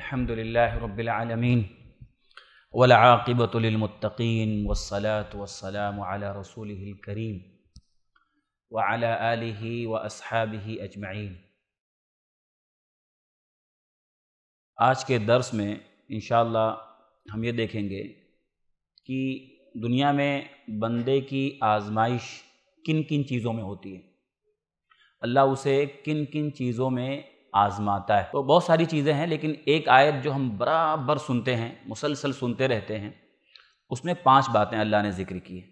الحمد لله رب العالمين والعاقبة للمتقين والصلاة والسلام على رسوله الكريم وعلى آله وأصحابه أجمعين आज के दर्स में इन हम ये देखेंगे कि दुनिया में बंदे की आजमाइश किन किन चीज़ों में होती है अल्लाह उसे किन किन चीज़ों में आजमाता है तो बहुत सारी चीज़ें हैं लेकिन एक आयत जो हम बराबर सुनते हैं मुसलसल सुनते रहते हैं उसमें पांच बातें अल्लाह ने जिक्र की है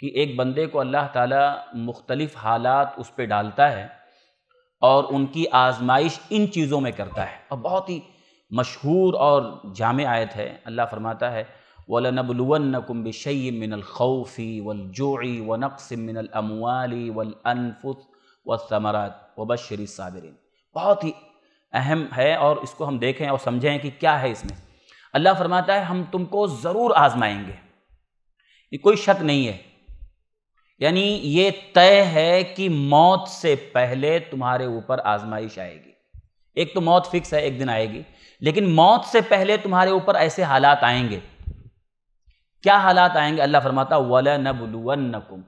कि एक बंदे को अल्लाह ताला मुख्तलिफ हालात उस पर डालता है और उनकी आजमाइश इन चीज़ों में करता है और बहुत ही मशहूर और जाम आयत है अल्लाह फरमाता है वलनबलवनकुम बिशई मिनल खौफ़ी वलजोई व नक्स मिनल अमवाली वल अनफुस व समरात व बशर साबिरिन बहुत ही अहम है और इसको हम देखें और समझें कि क्या है इसमें अल्लाह फरमाता है हम तुमको ज़रूर आजमाएंगे ये कोई शक नहीं है यानी ये तय है कि मौत से पहले तुम्हारे ऊपर आजमाइश आएगी एक तो मौत फिक्स है एक दिन आएगी लेकिन मौत से पहले तुम्हारे ऊपर ऐसे हालात आएंगे क्या हालात आएंगे अल्लाह फरमाता वला नकुम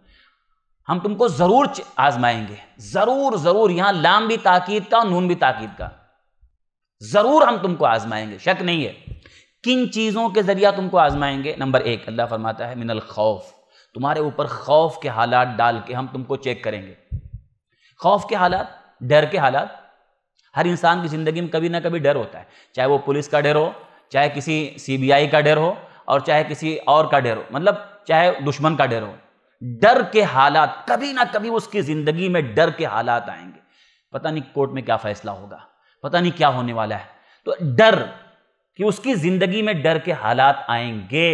हम तुमको ज़रूर आजमाएंगे ज़रूर ज़रूर यहां लाम भी ताकीद का और नून भी ताकीद का ज़रूर हम तुमको आजमाएंगे शक नहीं है किन चीज़ों के ज़रिए तुमको आजमाएंगे नंबर एक अल्लाह फरमाता है मिनल खौफ तुम्हारे ऊपर खौफ के हालात डाल के हम तुमको चेक करेंगे खौफ के हालात डर के हालात हर इंसान की ज़िंदगी में कभी ना कभी डर होता है चाहे वो पुलिस का डर हो चाहे किसी सीबीआई का डर हो और चाहे किसी और का डर हो मतलब चाहे दुश्मन का डर हो डर के हालात कभी ना कभी उसकी ज़िंदगी में डर के हालात आएंगे पता नहीं कोर्ट में क्या फ़ैसला होगा पता नहीं क्या होने वाला है तो डर कि उसकी ज़िंदगी में डर के हालात आएंगे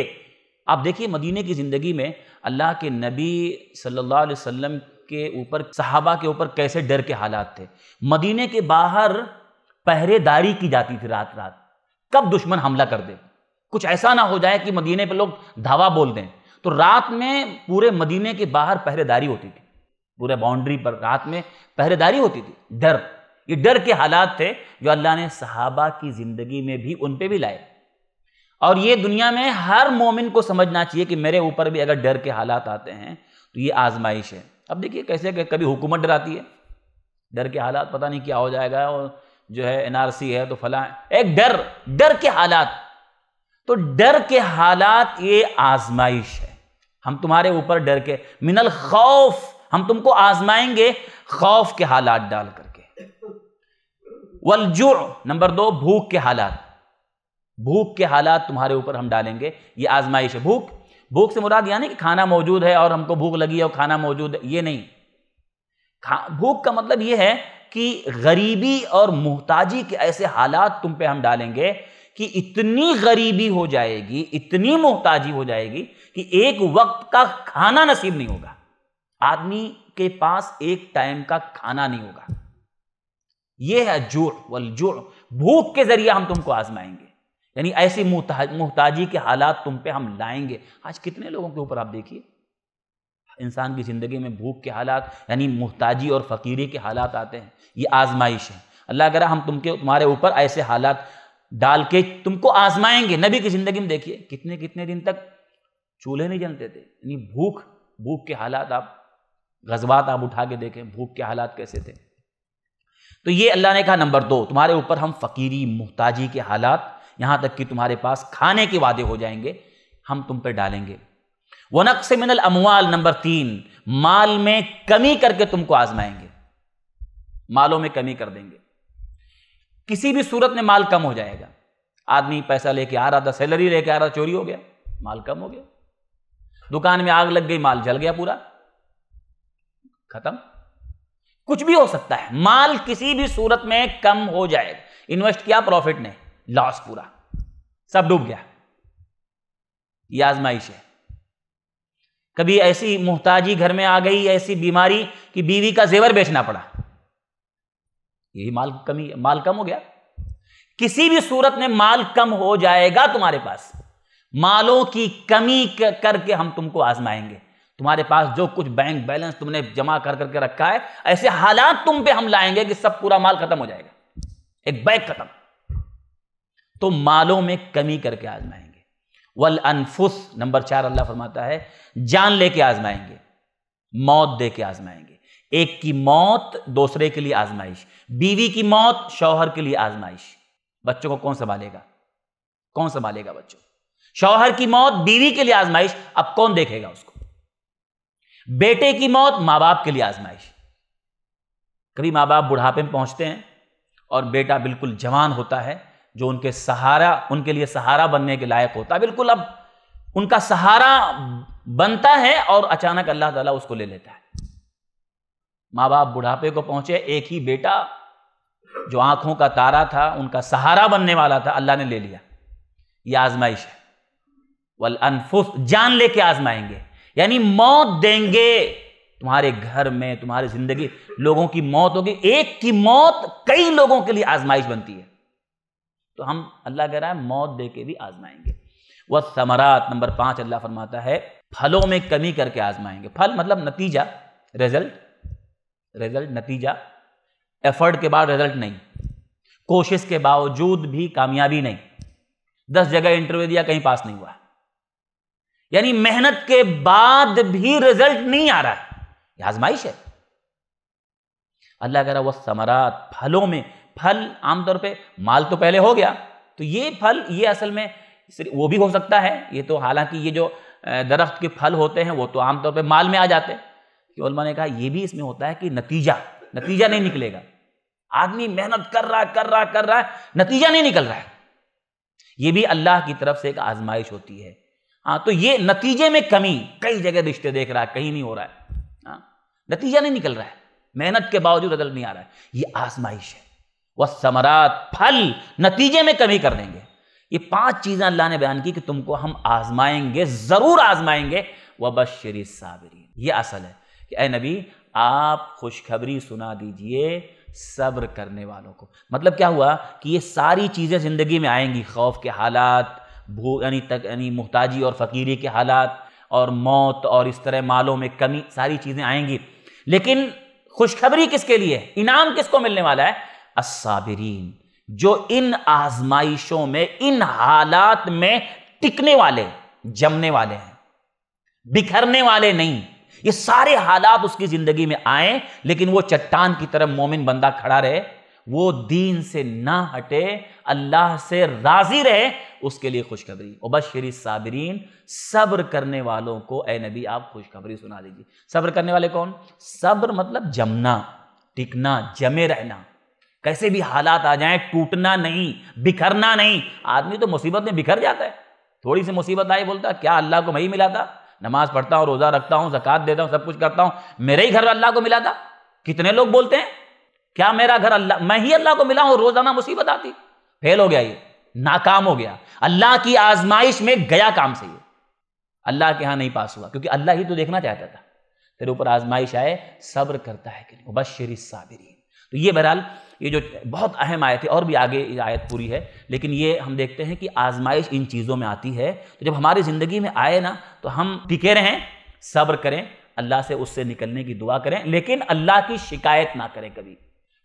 आप देखिए मदीने की ज़िंदगी में अल्लाह के नबी सल्लल्लाहु अलैहि वसल्लम के ऊपर सहाबा के ऊपर कैसे डर के हालात थे मदीने के बाहर पहरेदारी की जाती थी रात रात कब दुश्मन हमला कर दे कुछ ऐसा ना हो जाए कि मदीने पर लोग धावा बोल दें तो रात में पूरे मदीने के बाहर पहरेदारी होती थी पूरे बाउंड्री पर रात में पहरेदारी होती थी डर ये डर के हालात थे जो अल्लाह ने सहाबा की ज़िंदगी में भी उन पर भी लाए और ये दुनिया में हर मोमिन को समझना चाहिए कि मेरे ऊपर भी अगर डर के हालात आते हैं तो ये आजमाइश है अब देखिए कैसे कभी हुकूमत डराती है डर के हालात पता नहीं क्या हो जाएगा और जो है एनआरसी है तो फला एक डर डर के हालात तो डर के हालात ये आजमाइश है हम तुम्हारे ऊपर डर के मिनल खौफ हम तुमको आजमाएंगे खौफ के हालात डाल करके वलजु नंबर दो भूख के हालात भूख के हालात तुम्हारे ऊपर हम डालेंगे ये आजमाइश है भूख भूख से मुराद यानी कि खाना मौजूद है और हमको भूख लगी है और खाना मौजूद है ये नहीं भूख का मतलब ये है कि गरीबी और मोहताजी के ऐसे हालात तुम पे हम डालेंगे कि इतनी गरीबी हो जाएगी इतनी मोहताजी हो जाएगी कि एक वक्त का खाना नसीब नहीं होगा आदमी के पास एक टाइम का खाना नहीं होगा यह है जोड़ वल जोड़ भूख के जरिए हम तुमको आजमाएंगे यानी ऐसी मोहताजी के हालात तुम पे हम लाएंगे आज कितने लोगों के ऊपर आप देखिए इंसान की ज़िंदगी में भूख के हालात यानी मोहताजी और फ़कीरी के हालात आते हैं ये आजमाइश है अल्लाह करा हम तुमके तुम्हारे ऊपर ऐसे हालात डाल के तुमको आजमाएंगे नबी की जिंदगी में देखिए कितने कितने दिन तक चूल्हे नहीं जलते थे यानी भूख भूख के हालात आप गजबात आप उठा के देखें भूख के हालात कैसे थे तो ये अल्लाह ने कहा नंबर दो तुम्हारे ऊपर हम फ़कीरी मोहताजी के हालात यहां तक कि तुम्हारे पास खाने के वादे हो जाएंगे हम तुम पर डालेंगे वनक से मिनल अमवाल नंबर तीन माल में कमी करके तुमको आजमाएंगे मालों में कमी कर देंगे किसी भी सूरत में माल कम हो जाएगा आदमी पैसा लेके आ रहा था सैलरी लेके आ रहा चोरी हो गया माल कम हो गया दुकान में आग लग गई माल जल गया पूरा खत्म कुछ भी हो सकता है माल किसी भी सूरत में कम हो जाएगा इन्वेस्ट किया प्रॉफिट ने लॉस पूरा सब डूब गया यह आजमाइश है कभी ऐसी मोहताजी घर में आ गई ऐसी बीमारी कि बीवी का जेवर बेचना पड़ा यही माल कमी माल कम हो गया किसी भी सूरत में माल कम हो जाएगा तुम्हारे पास मालों की कमी करके हम तुमको आजमाएंगे तुम्हारे पास जो कुछ बैंक बैलेंस तुमने जमा कर करके रखा है ऐसे हालात तुम पे हम लाएंगे कि सब पूरा माल खत्म हो जाएगा एक बैग खत्म तो मालों में कमी करके आजमाएंगे वल अनफुस नंबर चार अल्लाह फरमाता है जान लेके आजमाएंगे मौत दे के आजमाएंगे एक की मौत दूसरे के लिए आजमाइश बीवी की मौत शौहर के लिए आजमाइश बच्चों को कौन संभालेगा कौन संभालेगा बच्चों शौहर की मौत बीवी के लिए आजमाइश अब कौन देखेगा उसको बेटे की मौत मां बाप के लिए आजमाइश कभी मां बाप बुढ़ापे में पहुंचते हैं और बेटा बिल्कुल जवान होता है जो उनके सहारा उनके लिए सहारा बनने के लायक होता है बिल्कुल अब उनका सहारा बनता है और अचानक अल्लाह ताला उसको ले लेता है माँ बाप बुढ़ापे को पहुंचे एक ही बेटा जो आंखों का तारा था उनका सहारा बनने वाला था अल्लाह ने ले लिया ये आजमाइश है वल अनफुस जान लेके आजमाएंगे यानी मौत देंगे तुम्हारे घर में तुम्हारी जिंदगी लोगों की मौत होगी एक की मौत कई लोगों के लिए आजमाइश बनती है तो हम अल्लाह कह रहा है मौत दे के भी आजमाएंगे वह समरात नंबर पांच अल्लाह फरमाता है फलों में कमी करके आजमाएंगे फल मतलब नतीजा रिजल्ट रिजल्ट नतीजा एफर्ट के बाद रिजल्ट नहीं कोशिश के बावजूद भी कामयाबी नहीं दस जगह इंटरव्यू दिया कहीं पास नहीं हुआ यानी मेहनत के बाद भी रिजल्ट नहीं आ रहा है यह आजमाइश है अल्लाह कह रहा वह समरात फलों में फल आमतौर पे माल तो पहले हो गया तो ये फल ये असल में वो भी हो सकता है ये तो हालांकि ये जो दरख्त के फल होते हैं वो तो आमतौर पे माल में आ जाते हैं कि ने कहा यह भी इसमें होता है कि नतीजा नतीजा नहीं निकलेगा आदमी मेहनत कर रहा है कर रहा कर रहा है नतीजा नहीं निकल रहा है यह भी अल्लाह की तरफ से एक आजमाइश होती है हाँ तो ये नतीजे में कमी कई जगह रिश्ते देख रहा है कहीं नहीं हो रहा है हाँ नतीजा नहीं निकल रहा है मेहनत के बावजूद अदल नहीं आ रहा है ये आजमाइश है वह समरात फल नतीजे में कमी कर देंगे ये पांच चीजें अल्लाह ने बयान की कि तुमको हम आजमाएंगे जरूर आजमाएंगे वह बशरी साबरी ये असल है कि ए नबी आप खुशखबरी सुना दीजिए सब्र करने वालों को मतलब क्या हुआ कि ये सारी चीज़ें ज़िंदगी में आएंगी खौफ के हालात भू यानी तक यानी मुहताजी और फ़कीरी के हालात और मौत और इस तरह मालों में कमी सारी चीज़ें आएंगी लेकिन खुशखबरी किसके लिए इनाम किसको मिलने वाला है असाबरीन जो इन आजमाइशों में इन हालात में टिकने वाले जमने वाले हैं बिखरने वाले नहीं ये सारे हालात उसकी जिंदगी में आए लेकिन वो चट्टान की तरफ मोमिन बंदा खड़ा रहे वो दीन से ना हटे अल्लाह से राजी रहे उसके लिए खुशखबरी ओबशरी साबरीन सब्र करने वालों को ए नबी आप खुशखबरी सुना दीजिए सब्र करने वाले कौन सब्र मतलब जमना टिकना जमे रहना कैसे भी हालात आ जाएं टूटना नहीं बिखरना नहीं आदमी तो मुसीबत में बिखर जाता है थोड़ी सी मुसीबत आई बोलता क्या अल्लाह को वही मिला था नमाज पढ़ता हूँ रोज़ा रखता हूँ जक़ात देता हूँ सब कुछ करता हूँ मेरे ही घर अल्लाह को मिला था कितने लोग बोलते हैं क्या मेरा घर अल्लाह मैं ही अल्लाह को मिला हूँ रोज़ाना मुसीबत आती फेल हो गया ये नाकाम हो गया अल्लाह की आजमाइश में गया काम से ये अल्लाह के यहाँ नहीं पास हुआ क्योंकि अल्लाह ही तो देखना चाहता था तेरे ऊपर आजमाइश आए सब्र करता है कि नहीं बशरी साबिरी तो ये बहरहाल ये जो बहुत अहम आयत है और भी आगे आयत पूरी है लेकिन ये हम देखते हैं कि आजमाइश इन चीज़ों में आती है तो जब हमारी ज़िंदगी में आए ना तो हम टिके रहें सब्र करें अल्लाह से उससे निकलने की दुआ करें लेकिन अल्लाह की शिकायत ना करें कभी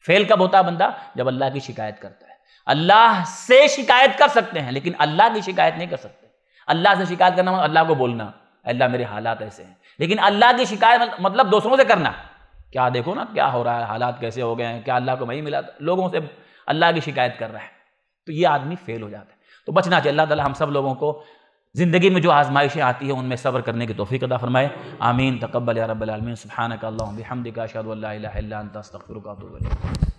फेल कब होता बंदा जब अल्लाह की शिकायत करता है अल्लाह से शिकायत कर सकते हैं लेकिन अल्लाह की शिकायत नहीं कर सकते अल्लाह से शिकायत करना मतलब अल्लाह को बोलना अल्लाह मेरे हालात ऐसे हैं लेकिन अल्लाह की शिकायत मतलब दूसरों से करना क्या देखो ना क्या हो रहा है हालात कैसे हो गए हैं क्या अल्लाह को वही मिला लोगों से अल्लाह की शिकायत कर रहा है तो ये आदमी फेल हो जाता है तो बचना चाहिए अल्लाह ताला हम सब लोगों को ज़िंदगी में जो आजमाइशें आती हैं उनमें सब्र करने की तोफ़ी अदा फ़रमाए आमीन तकबल रबालमीन सुबहानक हमदिका